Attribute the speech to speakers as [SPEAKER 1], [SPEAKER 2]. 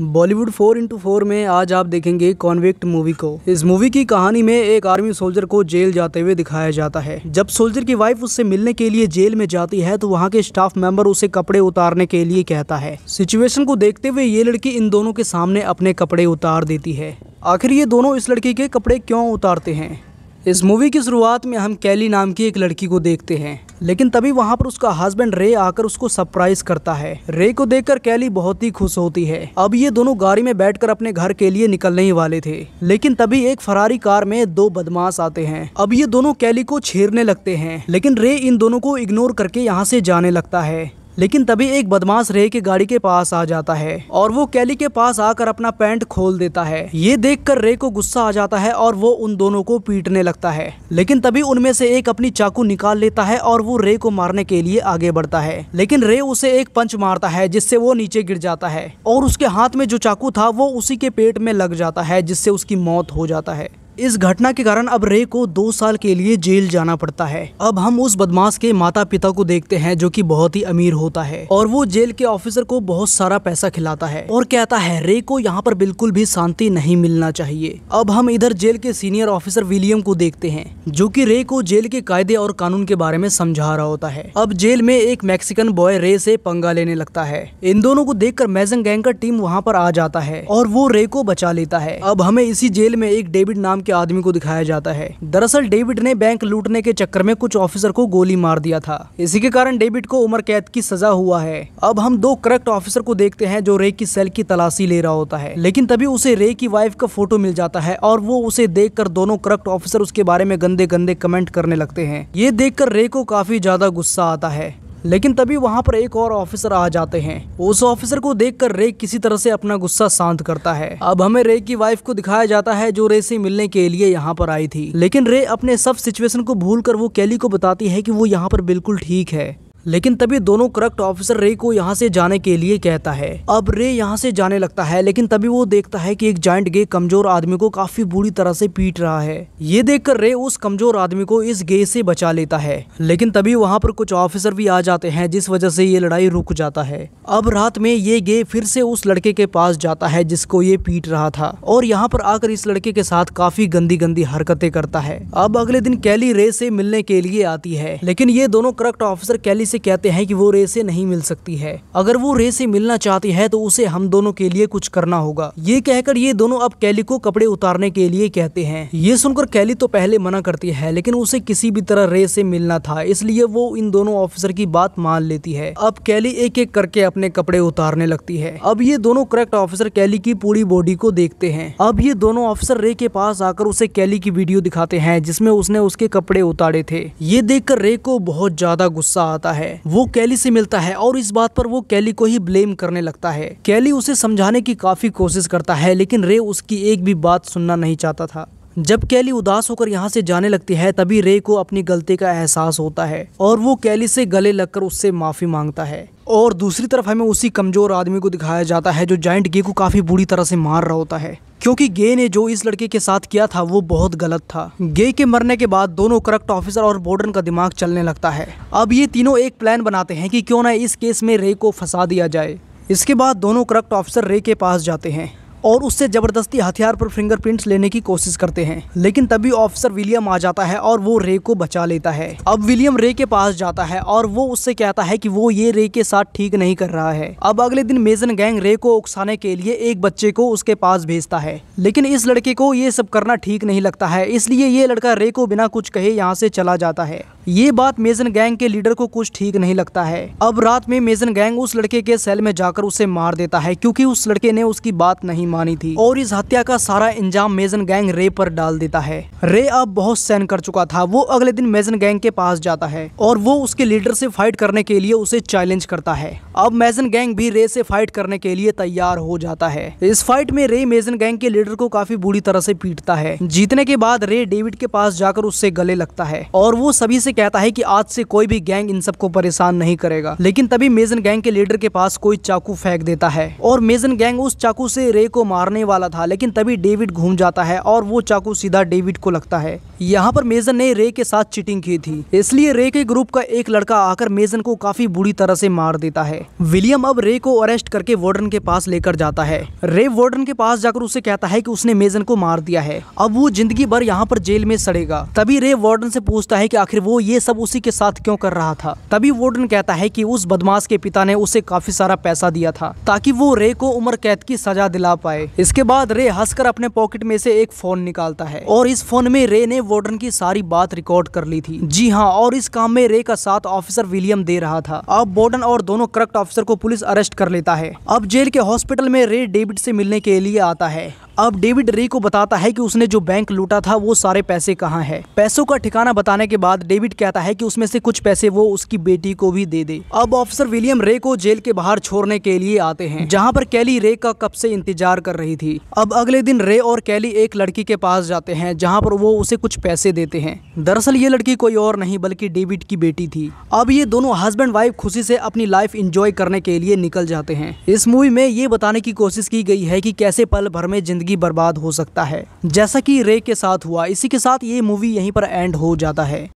[SPEAKER 1] Bollywood 4 into four में आज आप देखेंगे कॉन्विक्ट मूवी को इस मूवी की कहानी में एक आर्मी सोल्जर को जेल जाते हुए दिखाया जाता है जब सोल्जर की वाइफ उससे मिलने के लिए जेल में जाती है तो वहाँ के स्टाफ मेंबर उसे कपड़े उतारने के लिए कहता है सिचुएशन को देखते हुए ये लड़की इन दोनों के सामने अपने कपड़े उतार देती है आखिर ये दोनों इस लड़की के कपड़े क्यों उतारते हैं इस मूवी की शुरुआत में हम कैली नाम की एक लड़की को देखते हैं लेकिन तभी वहाँ पर उसका हस्बैंड रे आकर उसको सरप्राइज करता है रे को देखकर कैली बहुत ही खुश होती है अब ये दोनों गाड़ी में बैठकर अपने घर के लिए निकलने ही वाले थे लेकिन तभी एक फरारी कार में दो बदमाश आते हैं अब ये दोनों कैली को छेड़ने लगते हैं लेकिन रे इन दोनों को इग्नोर करके यहाँ से जाने लगता है लेकिन तभी एक बदमाश रे के गाड़ी के पास आ जाता है और वो कैली के पास आकर अपना पैंट खोल देता है ये देखकर रे को गुस्सा आ जाता है और वो उन दोनों को पीटने लगता है लेकिन तभी उनमें से एक अपनी चाकू निकाल लेता है और वो रे को मारने के लिए आगे बढ़ता है लेकिन रे उसे एक पंच मारता है जिससे वो नीचे गिर जाता है और उसके हाथ में जो चाकू था वो उसी के पेट में लग जाता है जिससे उसकी मौत हो जाता है इस घटना के कारण अब रे को दो साल के लिए जेल जाना पड़ता है अब हम उस बदमाश के माता पिता को देखते हैं जो कि बहुत ही अमीर होता है और वो जेल के ऑफिसर को बहुत सारा पैसा खिलाता है और कहता है रे को यहाँ पर बिल्कुल भी शांति नहीं मिलना चाहिए अब हम इधर जेल के सीनियर ऑफिसर विलियम को देखते हैं जो की रे को जेल के कायदे और कानून के बारे में समझा रहा होता है अब जेल में एक मैक्सिकन बॉय रे से पंगा लेने लगता है इन दोनों को देखकर मैजन गैंग का टीम वहाँ पर आ जाता है और वो रे को बचा लेता है अब हमें इसी जेल में एक डेविड नाम के आदमी को दिखाया जाता है दरअसल डेविड ने बैंक लूटने के चक्कर में कुछ ऑफिसर को गोली मार दिया था इसी के कारण डेविड को उम्र कैद की सजा हुआ है अब हम दो करेक्ट ऑफिसर को देखते हैं जो रे की सेल की तलाशी ले रहा होता है लेकिन तभी उसे रे की वाइफ का फोटो मिल जाता है और वो उसे देख कर दोनों करप्ट ऑफिसर उसके बारे में गंदे गंदे कमेंट करने लगते हैं ये देख कर रे को काफी ज्यादा गुस्सा आता है लेकिन तभी वहाँ पर एक और ऑफिसर आ जाते हैं उस ऑफिसर को देखकर रे किसी तरह से अपना गुस्सा शांत करता है अब हमें रे की वाइफ को दिखाया जाता है जो रे से मिलने के लिए यहाँ पर आई थी लेकिन रे अपने सब सिचुएशन को भूल कर वो कैली को बताती है कि वो यहाँ पर बिल्कुल ठीक है लेकिन तभी दोनों करप्ट ऑफिसर रे को यहाँ से जाने के लिए कहता है अब रे यहाँ से जाने लगता है लेकिन तभी वो देखता है कि एक जाइंट गे कमजोर आदमी को काफी बुरी तरह से पीट रहा है ये देखकर रे उस कमजोर आदमी को इस गे से बचा लेता है लेकिन तभी वहाँ पर कुछ ऑफिसर भी आ जाते हैं जिस वजह से ये लड़ाई रुक जाता है अब रात में ये गे फिर से उस लड़के के पास जाता है जिसको ये पीट रहा था और यहाँ पर आकर इस लड़के के साथ काफी गंदी गंदी हरकते करता है अब अगले दिन कैली रे से मिलने के लिए आती है लेकिन ये दोनों करप्ट ऑफिसर कैली से कहते हैं कि वो रे से नहीं मिल सकती है अगर वो रे से मिलना चाहती है तो उसे हम दोनों के लिए कुछ करना होगा ये कहकर ये दोनों अब कैली को कपड़े उतारने के लिए कहते हैं ये सुनकर कैली तो पहले मना करती है लेकिन उसे किसी भी तरह रे से मिलना था इसलिए वो इन दोनों ऑफिसर की बात मान लेती है अब कैली एक एक करके अपने कपड़े उतारने लगती है अब ये दोनों करेक्ट ऑफिसर कैली की पूरी बॉडी को देखते हैं अब ये दोनों ऑफिसर रे के पास आकर उसे कैली की वीडियो दिखाते हैं जिसमें उसने उसके कपड़े उतारे थे ये देखकर रे को बहुत ज्यादा गुस्सा आता है है वो कैली से मिलता है और इस बात पर वो कैली को ही ब्लेम करने लगता है कैली उसे समझाने की काफी कोशिश करता है लेकिन रे उसकी एक भी बात सुनना नहीं चाहता था जब कैली उदास होकर यहाँ से जाने लगती है तभी रे को अपनी गलती का एहसास होता है और वो कैली से गले लगकर उससे माफी मांगता है और दूसरी तरफ हमें उसी कमजोर आदमी को दिखाया जाता है जो जाइंट गे को काफी बुरी तरह से मार रहा होता है क्योंकि गे ने जो इस लड़के के साथ किया था वो बहुत गलत था गे के मरने के बाद दोनों करप्ट ऑफिसर और बोर्डन का दिमाग चलने लगता है अब ये तीनों एक प्लान बनाते हैं कि क्यों ना इस केस में रे को फंसा दिया जाए इसके बाद दोनों करप्ट ऑफिसर रे के पास जाते हैं और उससे ज़बरदस्ती हथियार पर फिंगरप्रिंट्स लेने की कोशिश करते हैं लेकिन तभी ऑफिसर विलियम आ जाता है और वो रे को बचा लेता है अब विलियम रे के पास जाता है और वो उससे कहता है कि वो ये रे के साथ ठीक नहीं कर रहा है अब अगले दिन मेजन गैंग रे को उकसाने के लिए एक बच्चे को उसके पास भेजता है लेकिन इस लड़के को ये सब करना ठीक नहीं लगता है इसलिए ये लड़का रे को बिना कुछ कहे यहाँ से चला जाता है ये बात मेजन गैंग के लीडर को कुछ ठीक नहीं लगता है अब रात में मेजन गैंग उस लड़के के सेल में जाकर उसे मार देता है क्योंकि उस लड़के ने उसकी बात नहीं मानी थी और इस हत्या का सारा इंजाम मेजन गैंग रे पर डाल देता है रे अब बहुत सहन कर चुका था वो अगले दिन मेजन गैंग के पास जाता है और वो उसके लीडर से फाइट करने के लिए उसे चैलेंज करता है अब मेजन गैंग भी रे से फाइट करने के लिए तैयार हो जाता है इस फाइट में रे मेजन गैंग के लीडर को काफी बुरी तरह से पीटता है जीतने के बाद रे डेविड के पास जाकर उससे गले लगता है और वो सभी से कहता है कि आज से कोई भी गैंग इन सबको परेशान नहीं करेगा लेकिन तभी मेजन गैंग के लीडर के पास कोई चाकू फेंक देता है और मेजन गैंग उस चाकू से रे को मारने वाला था लेकिन तभी डेविड घूम जाता है और वो चाकू सीधा डेविड को लगता है यहाँ पर मेजन ने रे के साथ चीटिंग की थी इसलिए रे के ग्रुप का एक लड़का आकर मेजन को काफी बुरी तरह से मार देता है विलियम अब रे को अरेस्ट करके वार्डन के पास लेकर जाता है रे वार्डन के पास जाकर उसे कहता है कि उसने मेजन को मार दिया है अब वो जिंदगी भर यहाँ पर जेल में सड़ेगा तभी रे वार्डन से पूछता है की आखिर वो ये सब उसी के साथ क्यों कर रहा था तभी वार्डन कहता है की उस बदमाश के पिता ने उसे काफी सारा पैसा दिया था ताकि वो रे को उम्र कैद की सजा दिला पाए पाए इसके बाद रे हंसकर अपने पॉकेट में से एक फोन निकालता है और इस फोन में रे ने वार्डन की सारी बात रिकॉर्ड कर ली थी जी हाँ और इस काम में रे का साथ ऑफिसर विलियम दे रहा था अब वार्डन और दोनों करप्ट ऑफिसर को पुलिस अरेस्ट कर लेता है अब जेल के हॉस्पिटल में रे डेविड से मिलने के लिए आता है अब डेविड रे को बताता है कि उसने जो बैंक लूटा था वो सारे पैसे कहाँ है पैसों का ठिकाना बताने के बाद डेविड कहता है कि उसमें से कुछ पैसे वो उसकी बेटी को भी दे दे अब ऑफिसर विलियम रे को जेल के बाहर छोड़ने के लिए आते हैं जहाँ पर कैली रे का कब से इंतजार इंतजार कर रही थी अब अगले दिन रे और कैली एक लड़की के पास जाते हैं जहाँ पर वो उसे कुछ पैसे देते हैं दरअसल ये लड़की कोई और नहीं बल्कि डेविड की बेटी थी अब ये दोनों हस्बैंड वाइफ खुशी से अपनी लाइफ इंजॉय करने के लिए निकल जाते हैं इस मूवी में ये बताने की कोशिश की गई है की कैसे पल भर में जिंदगी बर्बाद हो सकता है जैसा की रे के साथ हुआ इसी के साथ ये मूवी यही पर एंड हो जाता है